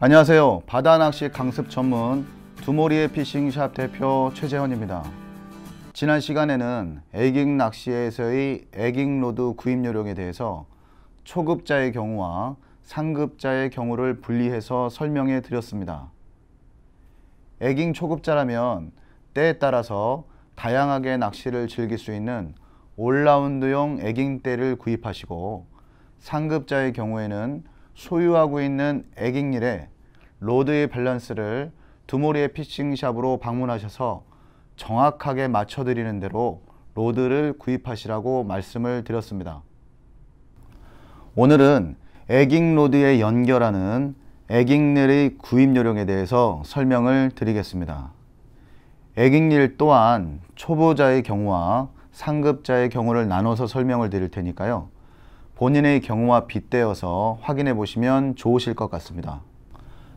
안녕하세요. 바다낚시 강습 전문 두모리의 피싱샵 대표 최재원입니다. 지난 시간에는 애깅 낚시에서의 애깅 로드 구입 요령에 대해서 초급자의 경우와 상급자의 경우를 분리해서 설명해 드렸습니다. 애깅 초급자라면 때에 따라서 다양하게 낚시를 즐길 수 있는 올라운드용 애깅대를 구입하시고 상급자의 경우에는 소유하고 있는 애깅률에 로드의 밸런스를 두모리의 피싱샵으로 방문하셔서 정확하게 맞춰드리는 대로 로드를 구입하시라고 말씀을 드렸습니다. 오늘은 액익 로드에 연결하는 액익릴의 구입 요령에 대해서 설명을 드리겠습니다. 액익릴 또한 초보자의 경우와 상급자의 경우를 나눠서 설명을 드릴 테니까요. 본인의 경우와 빗대어서 확인해 보시면 좋으실 것 같습니다.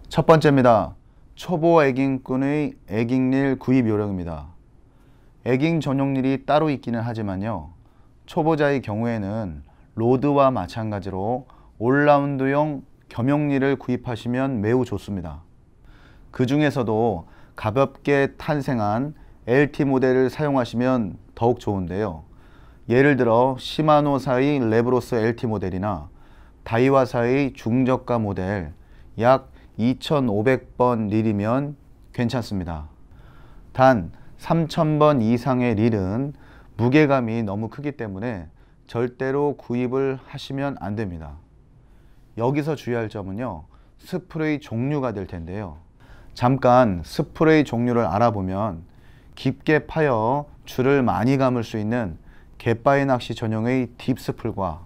첫 번째입니다. 초보 애깅꾼의 애깅릴 구입 요령입니다. 애깅 전용릴이 따로 있기는 하지만요. 초보자의 경우에는 로드와 마찬가지로 올라운드용 겸용릴을 구입하시면 매우 좋습니다. 그 중에서도 가볍게 탄생한 LT 모델을 사용하시면 더욱 좋은데요. 예를 들어 시마노사의 레브로스 LT 모델이나 다이와사의 중저가 모델 약 2500번 릴이면 괜찮습니다. 단 3000번 이상의 릴은 무게감이 너무 크기 때문에 절대로 구입을 하시면 안 됩니다. 여기서 주의할 점은요. 스프레이 종류가 될 텐데요. 잠깐 스프레이 종류를 알아보면 깊게 파여 줄을 많이 감을 수 있는 갯바위 낚시 전용의 딥스풀과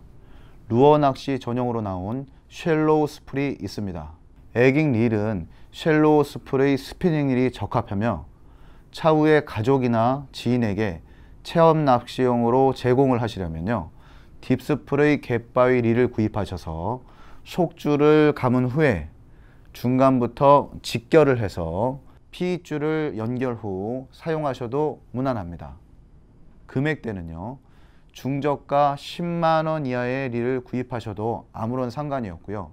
루어 낚시 전용으로 나온 쉘로우 스풀이 있습니다. 에깅 릴은 쉘로우 스풀의 스피닝 릴이 적합하며 차후에 가족이나 지인에게 체험 낚시용으로 제공을 하시려면요. 딥스풀의 갯바위 릴을 구입하셔서 속줄을 감은 후에 중간부터 직결을 해서 피줄을 연결 후 사용하셔도 무난합니다. 금액대는요. 중저가 10만 원 이하의 릴을 구입하셔도 아무런 상관이 없고요.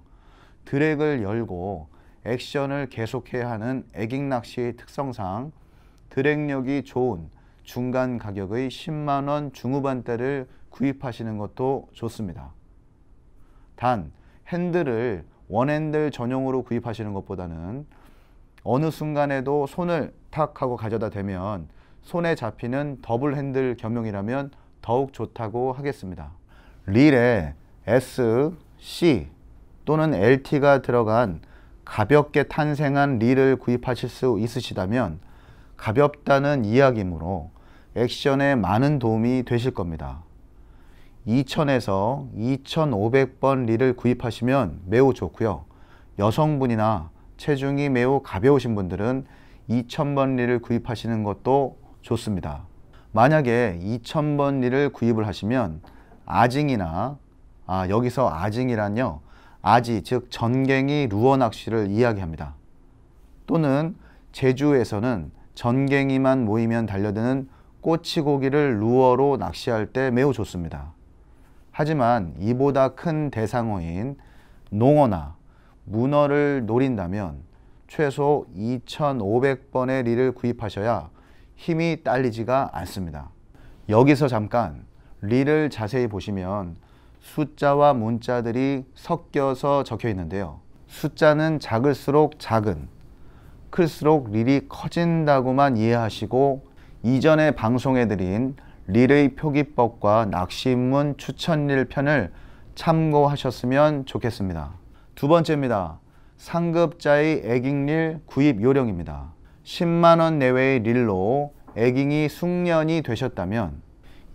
드랙을 열고 액션을 계속해야 하는 애깅 낚시의 특성상 드랙력이 좋은 중간 가격의 10만 원 중후반대를 구입하시는 것도 좋습니다. 단 핸들을 원핸들 전용으로 구입하시는 것보다는 어느 순간에도 손을 탁 하고 가져다 대면 손에 잡히는 더블 핸들 겸용이라면 더욱 좋다고 하겠습니다. 릴에 S, C 또는 LT가 들어간 가볍게 탄생한 릴을 구입하실 수 있으시다면 가볍다는 이야기이므로 액션에 많은 도움이 되실 겁니다. 2000에서 2500번 릴을 구입하시면 매우 좋고요. 여성분이나 체중이 매우 가벼우신 분들은 2000번 릴을 구입하시는 것도 좋습니다. 만약에 2000번리를 구입을 하시면 아징이나 아, 여기서 아징이란요. 아지 즉 전갱이 루어 낚시를 이야기합니다. 또는 제주에서는 전갱이만 모이면 달려드는 꼬치고기를 루어로 낚시할 때 매우 좋습니다. 하지만 이보다 큰 대상어인 농어나 문어를 노린다면 최소 2,500번의 리를 구입하셔야 힘이 딸리지가 않습니다. 여기서 잠깐 리를 자세히 보시면 숫자와 문자들이 섞여서 적혀 있는데요. 숫자는 작을수록 작은, 클수록 릴이 커진다고만 이해하시고 이전에 방송해드린 릴의 표기법과 낚시문 추천릴 편을 참고하셨으면 좋겠습니다. 두 번째입니다. 상급자의 애깅릴 구입 요령입니다. 10만원 내외의 릴로 애깅이 숙련이 되셨다면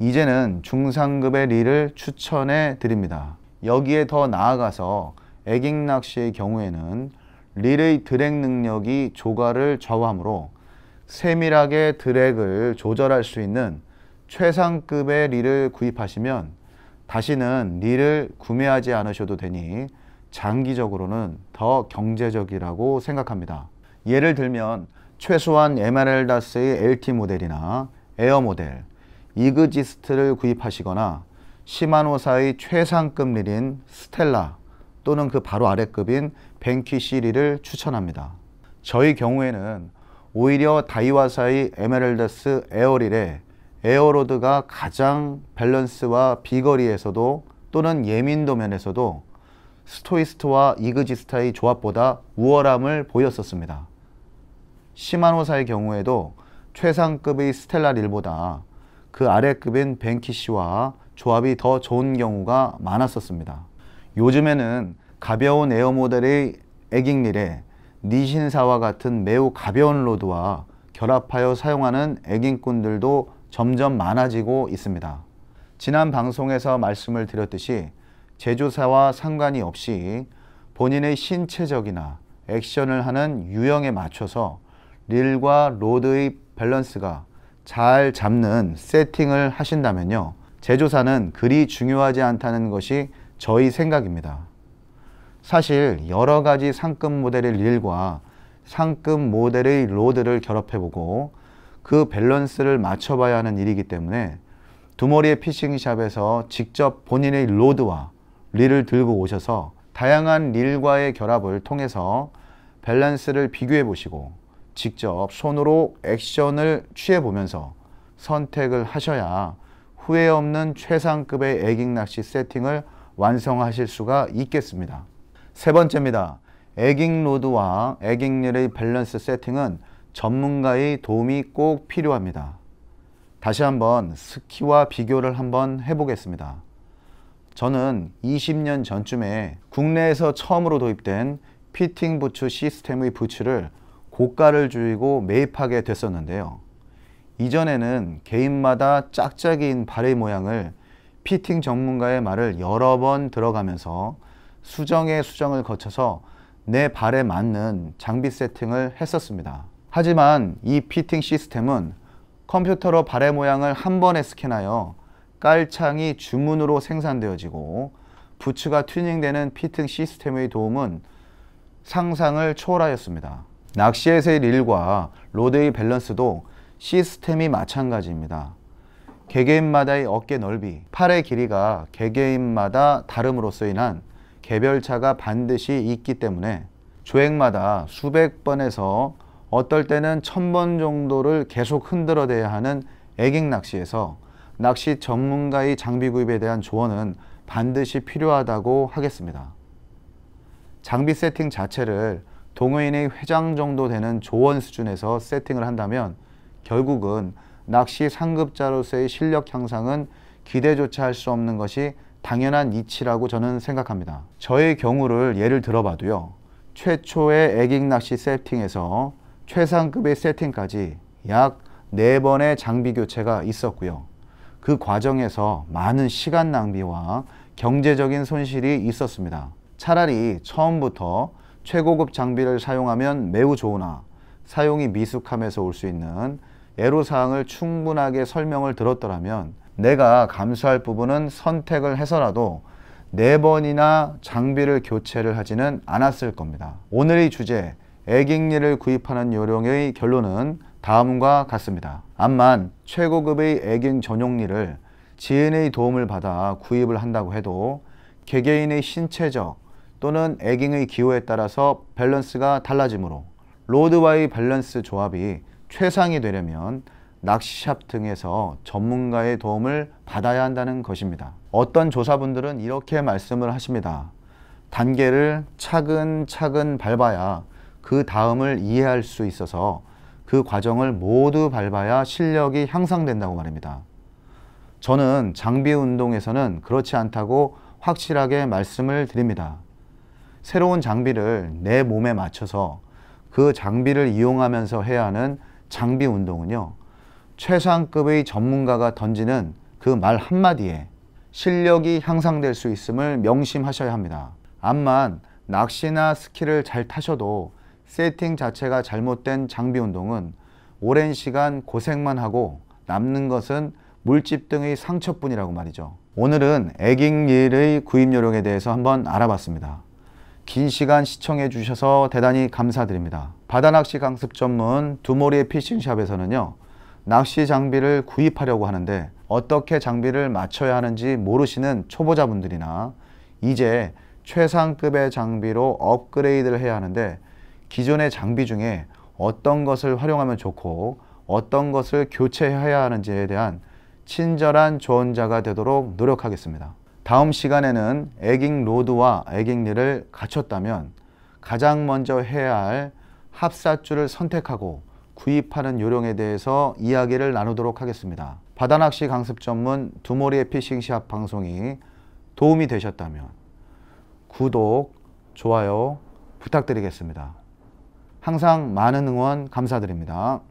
이제는 중상급의 릴을 추천해 드립니다. 여기에 더 나아가서 애깅 낚시의 경우에는 릴의 드랙 능력이 조가를 좌하므로 세밀하게 드랙을 조절할 수 있는 최상급의 릴을 구입하시면 다시는 릴을 구매하지 않으셔도 되니 장기적으로는 더 경제적이라고 생각합니다. 예를 들면 최소한 에메랄다스의 LT 모델이나 에어 모델, 이그지스트를 구입하시거나 시마노사의 최상급 릴인 스텔라 또는 그 바로 아래급인 벤키 시리를 추천합니다. 저희 경우에는 오히려 다이와사의 에메랄다스 에어릴에 에어로드가 가장 밸런스와 비거리에서도 또는 예민도 면에서도 스토이스트와 이그지스타의 조합보다 우월함을 보였었습니다. 시마노사의 경우에도 최상급의 스텔라릴보다 그 아래급인 벤키시와 조합이 더 좋은 경우가 많았었습니다. 요즘에는 가벼운 에어 모델의 에깅릴에 니신사와 같은 매우 가벼운 로드와 결합하여 사용하는 에깅꾼들도 점점 많아지고 있습니다. 지난 방송에서 말씀을 드렸듯이 제조사와 상관이 없이 본인의 신체적이나 액션을 하는 유형에 맞춰서 릴과 로드의 밸런스가 잘 잡는 세팅을 하신다면요. 제조사는 그리 중요하지 않다는 것이 저희 생각입니다. 사실 여러 가지 상급 모델의 릴과 상급 모델의 로드를 결합해보고 그 밸런스를 맞춰봐야 하는 일이기 때문에 두머리의 피싱샵에서 직접 본인의 로드와 릴을 들고 오셔서 다양한 릴과의 결합을 통해서 밸런스를 비교해 보시고 직접 손으로 액션을 취해 보면서 선택을 하셔야 후회 없는 최상급의 애깅 낚시 세팅을 완성하실 수가 있겠습니다. 세 번째입니다. 애깅 로드와 애깅릴의 밸런스 세팅은 전문가의 도움이 꼭 필요합니다. 다시 한번 스키와 비교를 한번 해보겠습니다. 저는 20년 전쯤에 국내에서 처음으로 도입된 피팅 부츠 시스템의 부츠를 고가를 줄이고 매입하게 됐었는데요. 이전에는 개인마다 짝짝이인 발의 모양을 피팅 전문가의 말을 여러 번 들어가면서 수정에 수정을 거쳐서 내 발에 맞는 장비 세팅을 했었습니다. 하지만 이 피팅 시스템은 컴퓨터로 발의 모양을 한 번에 스캔하여 깔창이 주문으로 생산되어지고 부츠가 튜닝되는 피팅 시스템의 도움은 상상을 초월하였습니다. 낚시에서의 릴과 로드의 밸런스도 시스템이 마찬가지입니다. 개개인마다의 어깨 넓이, 팔의 길이가 개개인마다 다름으로써 인한 개별 차가 반드시 있기 때문에 조행마다 수백 번에서 어떨 때는 천 번 정도를 계속 흔들어대야 하는 애객 낚시에서 낚시 전문가의 장비 구입에 대한 조언은 반드시 필요하다고 하겠습니다. 장비 세팅 자체를 동호인의 회장 정도 되는 조원 수준에서 세팅을 한다면 결국은 낚시 상급자로서의 실력 향상은 기대조차 할 수 없는 것이 당연한 이치라고 저는 생각합니다. 저의 경우를 예를 들어봐도요. 최초의 애깅 낚시 세팅에서 최상급의 세팅까지 약 4번의 장비 교체가 있었고요. 그 과정에서 많은 시간 낭비와 경제적인 손실이 있었습니다. 차라리 처음부터 최고급 장비를 사용하면 매우 좋으나 사용이 미숙함에서 올 수 있는 애로사항을 충분하게 설명을 들었더라면 내가 감수할 부분은 선택을 해서라도 네 번이나 장비를 교체를 하지는 않았을 겁니다. 오늘의 주제 애깅리를 구입하는 요령의 결론은 다음과 같습니다. 암만 최고급의 애깅 전용리를 지인의 도움을 받아 구입을 한다고 해도 개개인의 신체적, 또는 에깅의 기호에 따라서 밸런스가 달라지므로 로드와의 밸런스 조합이 최상이 되려면 낚시샵 등에서 전문가의 도움을 받아야 한다는 것입니다. 어떤 조사분들은 이렇게 말씀을 하십니다. 단계를 차근차근 밟아야 그 다음을 이해할 수 있어서 그 과정을 모두 밟아야 실력이 향상된다고 말입니다. 저는 장비 운동에서는 그렇지 않다고 확실하게 말씀을 드립니다. 새로운 장비를 내 몸에 맞춰서 그 장비를 이용하면서 해야 하는 장비 운동은요. 최상급의 전문가가 던지는 그 말 한마디에 실력이 향상될 수 있음을 명심하셔야 합니다. 암만 낚시나 스키를 잘 타셔도 세팅 자체가 잘못된 장비 운동은 오랜 시간 고생만 하고 남는 것은 물집 등의 상처뿐이라고 말이죠. 오늘은 에깅릴의 구입 요령에 대해서 한번 알아봤습니다. 긴 시간 시청해 주셔서 대단히 감사드립니다. 바다낚시 강습 전문 두모리의 피싱샵에서는요. 낚시 장비를 구입하려고 하는데 어떻게 장비를 맞춰야 하는지 모르시는 초보자분들이나 이제 최상급의 장비로 업그레이드를 해야 하는데 기존의 장비 중에 어떤 것을 활용하면 좋고 어떤 것을 교체해야 하는지에 대한 친절한 조언자가 되도록 노력하겠습니다. 다음 시간에는 에깅 로드와 에깅리를 갖췄다면 가장 먼저 해야 할 합사줄을 선택하고 구입하는 요령에 대해서 이야기를 나누도록 하겠습니다. 바다낚시 강습 전문 두모리의 피싱 시 방송이 도움이 되셨다면 구독, 좋아요 부탁드리겠습니다. 항상 많은 응원 감사드립니다.